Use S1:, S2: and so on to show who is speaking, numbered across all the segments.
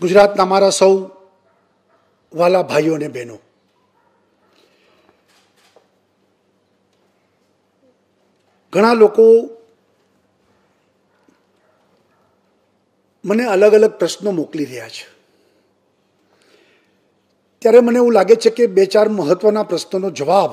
S1: ગુજરાતના મારા સૌ વાલા ભાઈઓ અને બહેનો ઘણા લોકો મને અલગ અલગ પ્રશ્નો મોકલી રહ્યા છે ત્યારે મને એવું લાગે છે કે બે ચાર મહત્ત્વના પ્રશ્નોનો જવાબ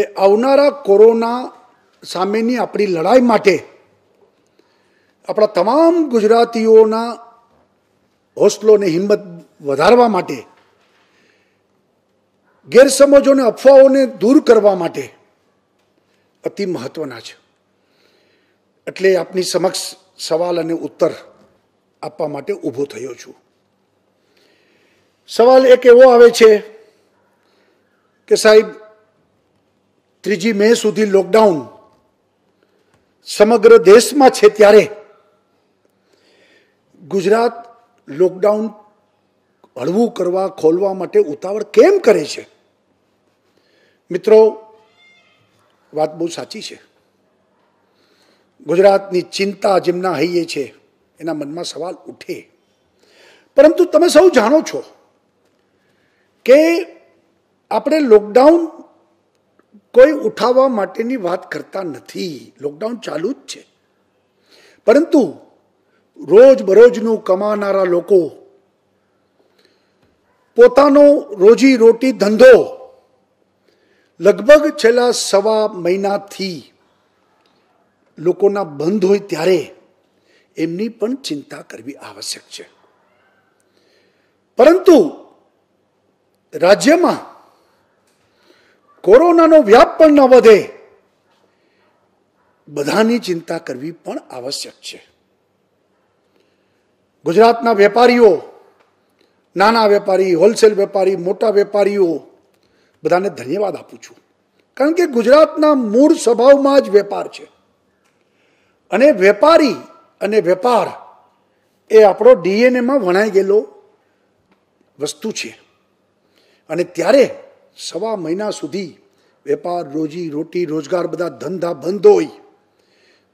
S1: એ આવનારા કોરોના સામેની આપણી લડાઈ માટે આપણા તમામ ગુજરાતીઓના હોસલોની હિંમત વધારવા માટે ગેરસમજોને અફવાઓને દૂર કરવા માટે અતિ મહત્વના છે એટલે આપની સમક્ષ સવાલ અને ઉત્તર આપવા માટે ઊભો થયો છું સવાલ એક એવો આવે છે કે સાહેબ ત્રીજી મે સુધી લોકડાઉન સમગ્ર દેશમાં છે ત્યારે ગુજરાત લોકડાઉન હળવું કરવા ખોલવા માટે ઉતાવળ કેમ કરે છે મિત્રો વાત બહુ સાચી છે ગુજરાતની ચિંતા જેમના હૈયે છે એના મનમાં સવાલ ઉઠે પરંતુ તમે સૌ જાણો છો કે આપણે લોકડાઉન કોઈ ઉઠાવવા માટેની વાત કરતા નથી લોકડાઉન ચાલુ જ છે પરંતુ રોજબરોજનું કમાનારા લોકો પોતાનો રોજી રોટી ધંધો લગભગ છેલ્લા સવા મહિનાથી લોકોના બંધ હોય ત્યારે એમની પણ ચિંતા કરવી આવશ્યક છે પરંતુ રાજ્યમાં કોરોનાનો વ્યાપ પણ ન વધે બધાની ચિંતા કરવી પણ આવશ્યક છે ગુજરાતના વેપારીઓ નાના વેપારી હોલસેલ વેપારી મોટા વેપારીઓ બધાને ધન્યવાદ આપું છું કારણ કે ગુજરાતના મૂળ સ્વભાવમાં જ વેપાર છે અને વેપારી અને વેપાર એ આપણો ડીએનએમાં વણાઈ ગયેલો વસ્તુ છે અને ત્યારે સવા મહિના સુધી વેપાર રોજી રોટી રોજગાર બધા ધંધા બંધ હોય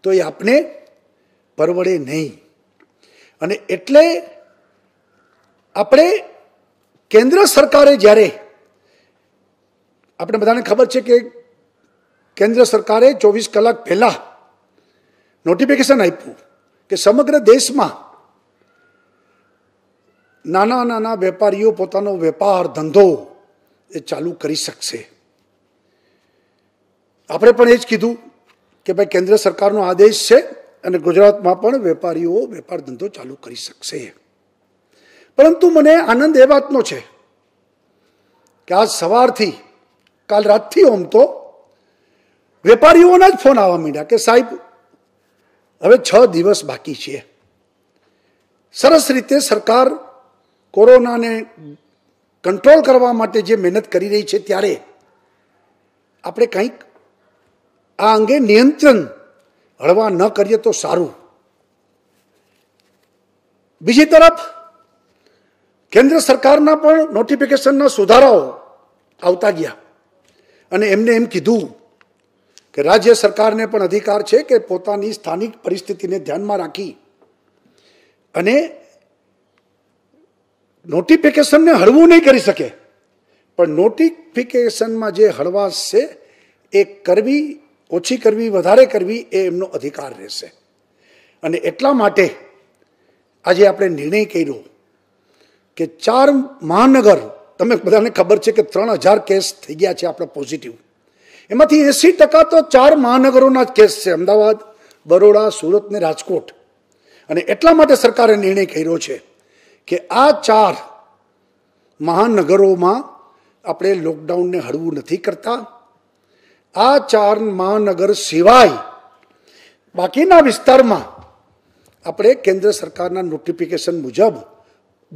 S1: તો એ આપણે પરવડે નહીં અને એટલે આપણે કેન્દ્ર સરકારે જ્યારે આપણે બધાને ખબર છે કે કેન્દ્ર સરકારે ચોવીસ કલાક પહેલાં નોટિફિકેશન આપ્યું કે સમગ્ર દેશમાં નાના નાના વેપારીઓ પોતાનો વેપાર ધંધો એ ચાલુ કરી શકશે આપણે પણ એ જ કીધું કે ભાઈ કેન્દ્ર સરકારનો આદેશ છે અને ગુજરાતમાં પણ વેપારીઓ વેપાર ધંધો ચાલુ કરી શકશે પરંતુ મને આનંદ એ વાતનો છે કે આજ સવારથી કાલ રાતથી ઓમ તો વેપારીઓના જ ફોન આવવા માંડ્યા કે સાહેબ હવે છ દિવસ બાકી છે સરસ રીતે સરકાર કોરોનાને કંટ્રોલ કરવા માટે જે મહેનત કરી રહી છે ત્યારે આપણે કંઈક આ અંગે નિયંત્રણ હળવા ન કરીએ તો સારું બીજી તરફ કેન્દ્ર સરકારના પણ નોટિફિકેશનના સુધારાઓ આવતા ગયા અને એમને એમ કીધું કે રાજ્ય સરકારને પણ અધિકાર છે કે પોતાની સ્થાનિક પરિસ્થિતિને ધ્યાનમાં રાખી અને નોટિફિકેશનને હળવું નહીં કરી શકે પણ નોટિફિકેશનમાં જે હળવાશ છે એ કરવી ઓછી કરવી વધારે કરવી એ એમનો અધિકાર રહેશે અને એટલા માટે આજે આપણે નિર્ણય કર્યો કે ચાર મહાનગર તમે બધાને ખબર છે કે ત્રણ હજાર કેસ થઈ ગયા છે આપણા પોઝિટિવ એમાંથી એંસી ટકા તો ચાર મહાનગરોના જ કેસ છે અમદાવાદ બરોડા સુરત ને રાજકોટ અને એટલા માટે સરકારે નિર્ણય કર્યો છે કે આ ચાર મહાનગરોમાં આપણે લોકડાઉનને હળવું નથી કરતા આ ચાર મહાનગર સિવાય બાકીના વિસ્તારમાં આપણે કેન્દ્ર સરકારના નોટિફિકેશન મુજબ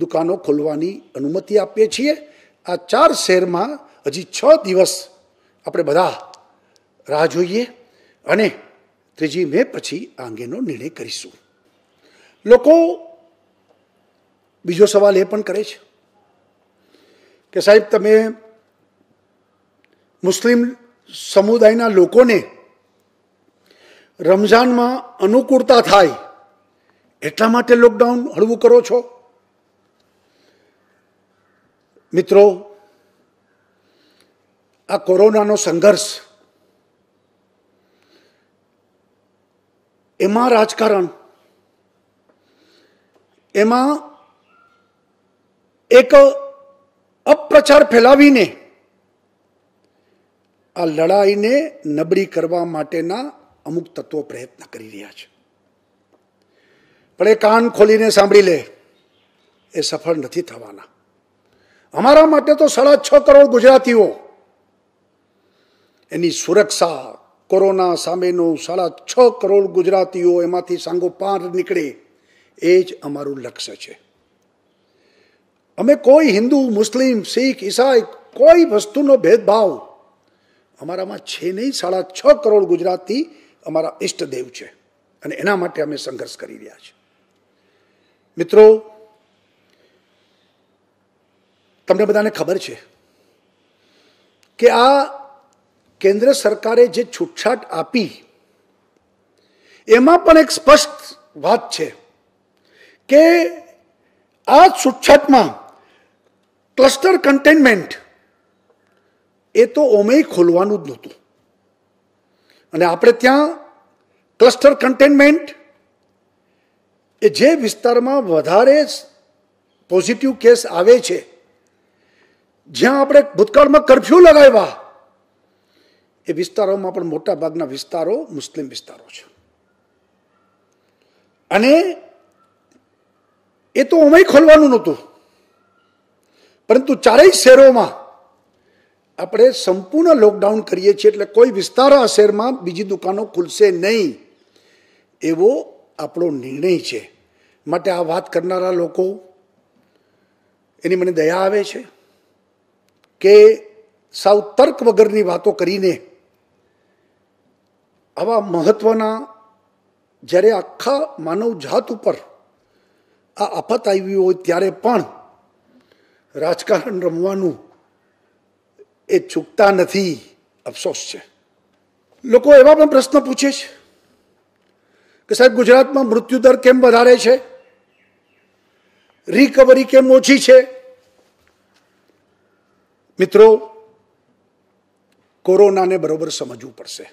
S1: દુકાનો ખોલવાની અનુમતિ આપીએ છીએ આ ચાર શહેરમાં હજી છ દિવસ આપણે બધા રાહ જોઈએ અને ત્રીજી મે પછી આ અંગેનો નિર્ણય કરીશું લોકો બીજો સવાલ એ પણ કરે છે કે સાહેબ તમે મુસ્લિમ સમુદાયના લોકોને રમઝાનમાં અનુકૂળતા થાય એટલા માટે લોકડાઉન હળવું કરો છો મિત્રો આ કોરોનાનો સંઘર્ષ એમાં રાજકારણ એમાં એક અપપ્રચાર ફેલાવીને આ લડાઈને નબળી કરવા માટેના અમુક તત્વો પ્રયત્ન કરી રહ્યા છે પણ એ કાન ખોલીને સાંભળી લે એ સફળ નથી થવાના અમારા માટે તો સાડા છ કરોડ ગુજરાતીઓ એની સુરક્ષા કોરોના સામેનું સાડા છ કરોડ ગુજરાતીઓ એમાંથી સાંગો પાર નીકળે એ જ અમારું લક્ષ્ય છે અમે કોઈ હિન્દુ મુસ્લિમ શીખ ઈસાઈ કોઈ વસ્તુનો ભેદભાવ અમારામાં છે નહીં સાડા છ કરોડ ગુજરાતી અમારા ઈષ્ટદેવ છે અને એના માટે અમે સંઘર્ષ કરી રહ્યા છીએ મિત્રો તમને બધાને ખબર છે કે આ કેન્દ્ર સરકારે જે છૂટછાટ આપી એમાં પણ એક સ્પષ્ટ વાત છે કે આ છૂટછાટમાં ક્લસ્ટર કન્ટેનમેન્ટ એ તો ઓમેય ખોલવાનું જ નહોતું અને આપણે ત્યાં ક્લસ્ટર કન્ટેનમેન્ટ એ જે વિસ્તારમાં વધારે પોઝિટિવ કેસ આવે છે જ્યાં આપણે ભૂતકાળમાં કરફ્યુ લગાવ્યા એ વિસ્તારોમાં પણ મોટાભાગના વિસ્તારો મુસ્લિમ વિસ્તારો છે અને એ તો અમે ખોલવાનું નહોતું પરંતુ ચારેય શહેરોમાં આપણે સંપૂર્ણ લોકડાઉન કરીએ છીએ એટલે કોઈ વિસ્તાર આ શહેરમાં બીજી દુકાનો ખુલશે નહીં એવો આપણો નિર્ણય છે માટે આ વાત કરનારા લોકો એની મને દયા આવે છે કે સાવ તર્ક વગરની વાતો કરીને આવા મહત્ત્વના જ્યારે આખા માનવજાત ઉપર આ આફત આવી હોય ત્યારે પણ રાજકારણ રમવાનું એ ચૂકતા નથી અફસોસ છે લોકો એવા પણ પ્રશ્ન પૂછે છે કે સાહેબ ગુજરાતમાં મૃત્યુદર કેમ વધારે છે રિકવરી કેમ ઓછી છે મિત્રો કોરોનાને બરોબર સમજવું પડશે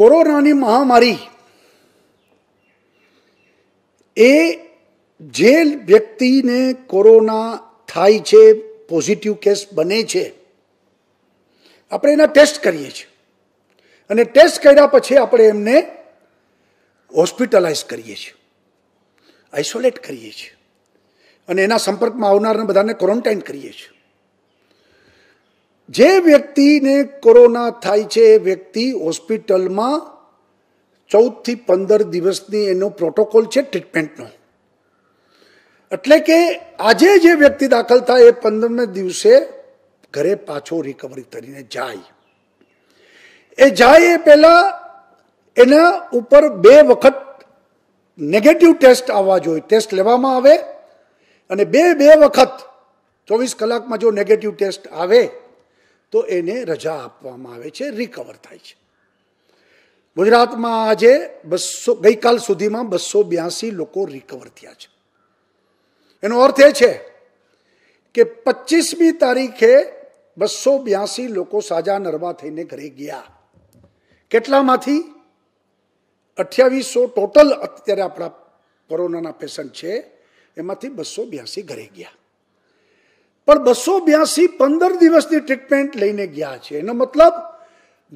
S1: કોરોનાની મહામારી એ જે વ્યક્તિને કોરોના થાય છે પોઝિટિવ કેસ બને છે આપણે એના ટેસ્ટ કરીએ છીએ અને ટેસ્ટ કર્યા પછી આપણે એમને હોસ્પિટલાઇઝ કરીએ છીએ આઇસોલેટ કરીએ છીએ અને એના સંપર્કમાં આવનારને બધાને ક્વોરન્ટાઇન કરીએ છીએ જે વ્યક્તિને કોરોના થાય છે એ વ્યક્તિ હોસ્પિટલમાં ચૌદથી પંદર દિવસની એનો પ્રોટોકોલ છે ટ્રીટમેન્ટનો એટલે કે આજે જે વ્યક્તિ દાખલ થાય એ પંદરમે દિવસે ઘરે પાછો રિકવરી કરીને જાય એ જાય એ પહેલાં એના ઉપર બે વખત નેગેટિવ ટેસ્ટ આવવા જોઈએ ટેસ્ટ લેવામાં આવે અને બે બે વખત ચોવીસ કલાકમાં જો નેગેટિવ ટેસ્ટ આવે તો એને રજા આપવામાં આવે છે રિકવર થાય છે ગુજરાતમાં આજે બસો ગઈકાલ સુધીમાં બસો બ્યાસી લોકો રિકવર થયા છે એનો અર્થ એ છે કે પચીસમી તારીખે બસો બ્યાસી લોકો સાજા નરવા થઈને ઘરે ગયા કેટલામાંથી અઠ્યાવીસો ટોટલ અત્યારે આપણા કોરોનાના પેશન્ટ છે એમાંથી બસો બ્યાસી ઘરે ગયા પણ બસો બ્યાસી પંદર દિવસની ટ્રીટમેન્ટ લઈને ગયા છે એનો મતલબ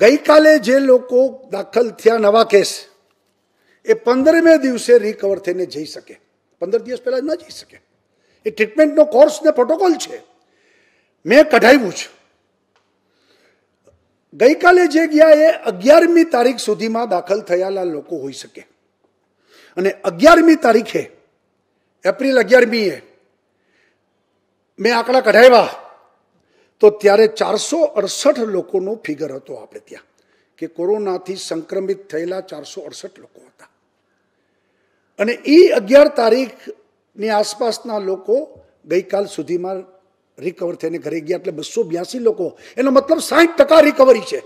S1: ગઈકાલે જે લોકો દાખલ થયા નવા કેસ એ પંદરમે દિવસે રિકવર થઈને જઈ શકે પંદર દિવસ પહેલાં ન જઈ શકે એ ટ્રીટમેન્ટનો કોર્સ ને પ્રોટોકોલ છે મેં કઢાવ્યું છે ગઈકાલે જે ગયા એ અગિયારમી તારીખ સુધીમાં દાખલ થયેલા લોકો હોઈ શકે અને અગિયારમી તારીખે એપ્રિલ અગિયારમીએ મેં આંકડા કઢાવ્યા તો ત્યારે ચારસો અડસઠ લોકોનો ફિગર હતો આપણે ત્યાં કે કોરોનાથી સંક્રમિત થયેલા ચારસો અડસઠ લોકો હતા અને એ અગિયાર તારીખ ની આસપાસના લોકો ગઈકાલ સુધીમાં રિકવર થઈને ઘરે ગયા એટલે બસો બ્યાસી લોકો એનો મતલબ સાઠ ટકા રિકવરી છે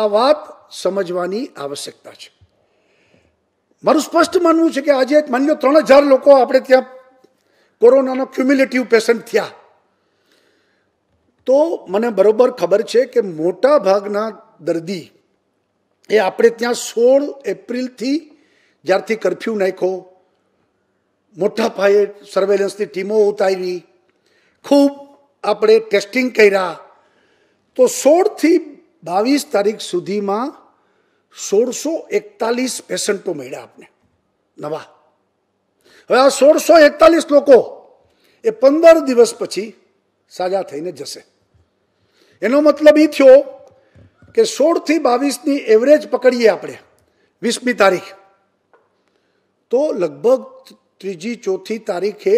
S1: આ વાત સમજવાની આવશ્યકતા છે મારું સ્પષ્ટ માનવું છે કે આજે માની લો ત્રણ હજાર લોકો આપણે ત્યાં કોરોનાનો ક્યુમ્યુલેટિવ પેશન્ટ થયા તો મને બરોબર ખબર છે કે મોટા ભાગના દર્દી એ આપણે ત્યાં સોળ એપ્રિલથી જ્યારથી કરફ્યુ નાખ્યો મોટા પાયે સર્વેલન્સની ટીમો ઉતારી ખૂબ આપણે ટેસ્ટિંગ કર્યા તો સોળથી બાવીસ તારીખ સુધીમાં સોળસો એકતાલીસ પેશન્ટો મળ્યા આપણે નવા હવે આ સોળસો એકતાલીસ લોકો એ પંદર દિવસ પછી સાજા થઈને જશે એનો મતલબ એ થયો કે સોળથી બાવીસની એવરેજ પકડીએ આપણે વીસમી તારીખ તો લગભગ ત્રીજી ચોથી તારીખે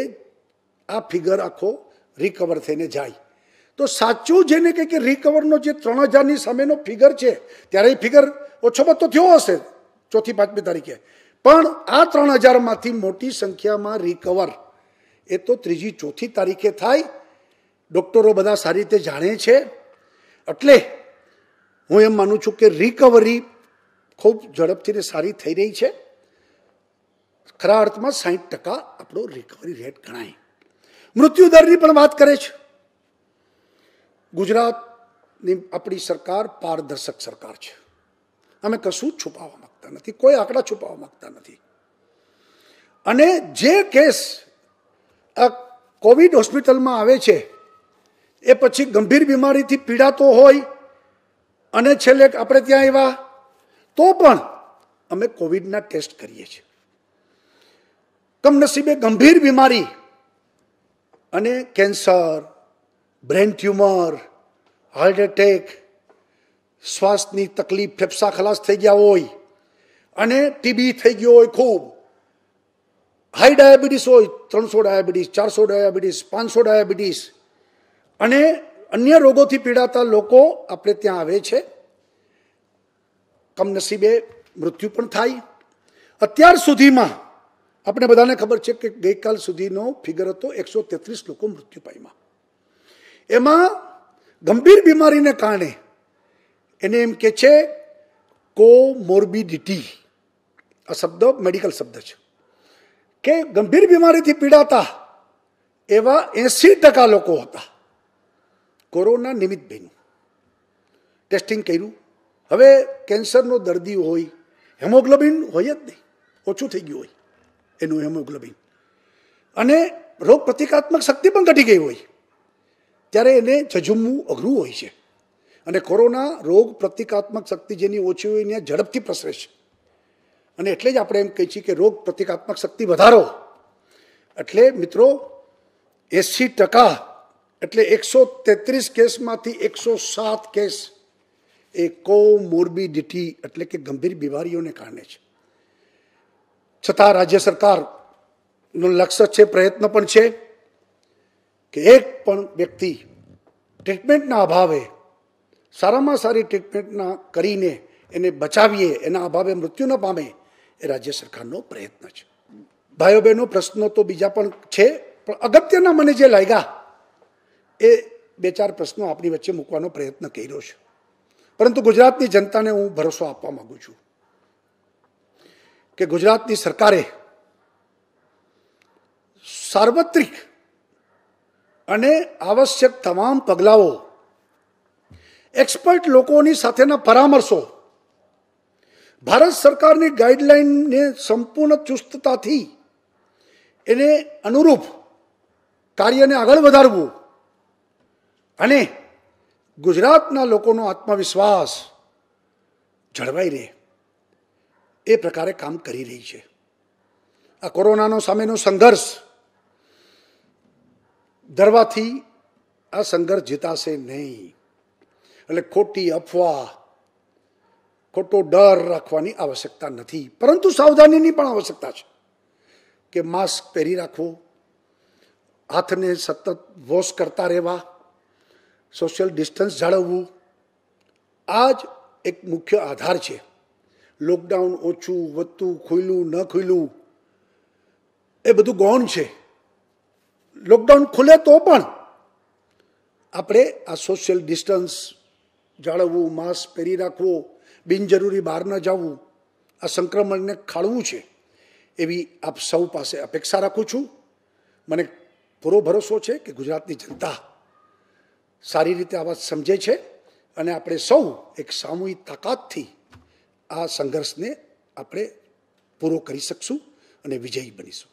S1: આ ફિગર આખો રિકવર થઈને જાય તો સાચું જેને કહે કે રિકવરનો જે ત્રણ હજારની સામેનો ફિગર છે ત્યારે એ ફિગર ઓછો બધો થયો હશે ચોથી પાંચમી તારીખે પણ આ ત્રણ હજારમાંથી મોટી સંખ્યામાં રિકવર એ તો ત્રીજી ચોથી તારીખે થાય ડૉક્ટરો બધા સારી રીતે જાણે છે એટલે હું એમ માનું છું કે રિકવરી ખૂબ ઝડપથી ને સારી થઈ રહી છે ખરા અર્થમાં સાહીઠ ટકા આપણો રિકવરી રેટ ગણાય મૃત્યુદરની પણ વાત કરે છે ગુજરાતની આપણી સરકાર પારદર્શક સરકાર છે અમે કશું છુપાવવા માગતા નથી કોઈ આંકડા છુપાવવા માગતા નથી અને જે કેસ આ કોવિડ હોસ્પિટલમાં આવે છે એ પછી ગંભીર બીમારીથી પીડાતો હોય અને છેલ્લે આપણે ત્યાં આવ્યા તો પણ અમે કોવિડના ટેસ્ટ કરીએ છીએ કમનસીબે ગંભીર બીમારી અને cancer brain tumour heart attack શ્વાસની તકલીફ ફેફસા ખલાસ થઈ ગયા હોય અને ટીબી થઈ ગયો હોય ખૂબ હાઈ ડાયાબિટીસ હોય ત્રણસો ડાયાબિટીસ ચારસો ડાયાબિટીસ પાંચસો ડાયાબિટીસ અને અન્ય રોગોથી પીડાતા લોકો આપણે ત્યાં આવે છે કમનસીબે મૃત્યુ પણ થાય અત્યાર સુધીમાં આપણે બધાને ખબર છે કે ગઈકાલ સુધીનો ફિગર હતો એકસો તેત્રીસ લોકો મૃત્યુ પામ્યા એમાં ગંભીર બીમારીને કારણે એને એમ કે છે કો કોમોર્બિડિટી આ શબ્દ મેડિકલ શબ્દ છે કે ગંભીર બીમારીથી પીડાતા એવા એંસી ટકા લોકો હતા કોરોના નિમિત્ત બન્યું ટેસ્ટિંગ કર્યું હવે કેન્સરનો દર્દી હોય હેમોગ્લોબિન હોય જ નહીં ઓછું થઈ ગયું હોય એનું હેમોગ્લોબિન અને રોગ પ્રતિકાત્મક શક્તિ પણ ઘટી ગઈ હોય ત્યારે એને ઝઝુમવું અઘરું હોય છે અને કોરોના રોગ પ્રતિકાત્મક શક્તિ જેની ઓછી હોય ત્યાં ઝડપથી પ્રસરે છે અને એટલે જ આપણે એમ કહીએ છીએ કે રોગ પ્રતિકાત્મક શક્તિ વધારો એટલે મિત્રો એંસી ટકા એટલે એકસો તેત્રીસ કેસમાંથી એકસો સાત કેસ એ કો કોમોર્બિડિટી એટલે કે ગંભીર બીમારીઓને કારણે છે છતાં રાજ્ય સરકારનું લક્ષ્ય છે પ્રયત્ન પણ છે કે એક પણ વ્યક્તિ ટ્રીટમેન્ટના અભાવે સારામાં સારી ટ્રીટમેન્ટના કરીને એને બચાવીએ એના અભાવે મૃત્યુ ન પામે એ રાજ્ય સરકારનો પ્રયત્ન છે ભાઈઓ બહેનો પ્રશ્નો તો બીજા પણ છે પણ અગત્યના મને જે લાગ્યા એ બે ચાર પ્રશ્નો આપણી વચ્ચે મૂકવાનો પ્રયત્ન કર્યો છે પરંતુ ગુજરાતની જનતાને હું ભરોસો આપવા માગું છું કે ગુજરાતની સરકારે સાર્વત્રિક અને આવશ્યક તમામ પગલાઓ એક્સપર્ટ લોકોની સાથેના પરામર્શો ભારત સરકારની ગાઈડલાઇનને સંપૂર્ણ ચુસ્તતાથી એને અનુરૂપ કાર્યને આગળ વધારવું અને ગુજરાતના લોકોનો આત્મવિશ્વાસ જળવાઈ રહે એ પ્રકારે કામ કરી રહી છે આ કોરોનાનો સામેનો સંઘર્ષ ધરવાથી આ સંઘર્ષ જીતાશે નહીં એટલે ખોટી અફવા ખોટો ડર રાખવાની આવશ્યકતા નથી પરંતુ સાવધાનીની પણ આવશ્યકતા છે કે માસ્ક પહેરી રાખવું હાથને સતત વોશ કરતા રહેવા સોશિયલ ડિસ્ટન્સ જાળવવું આ જ એક મુખ્ય આધાર છે લોકડાઉન ઓછું વધતું ખુલ્યું ન ખુલ્યું એ બધું ગૌણ છે લોકડાઉન ખુલે તો પણ આપણે આ સોશિયલ ડિસ્ટન્સ જાળવવું માસ્ક પહેરી રાખવું બિનજરૂરી બહાર ન જવું આ સંક્રમણને ખાળવું છે એવી આપ સૌ પાસે અપેક્ષા રાખું છું મને પૂરો ભરોસો છે કે ગુજરાતની જનતા સારી રીતે આ વાત સમજે છે અને આપણે સૌ એક સામૂહિક તાકાતથી આ સંઘર્ષને આપણે પૂરો કરી શકશું અને વિજયી બનીશું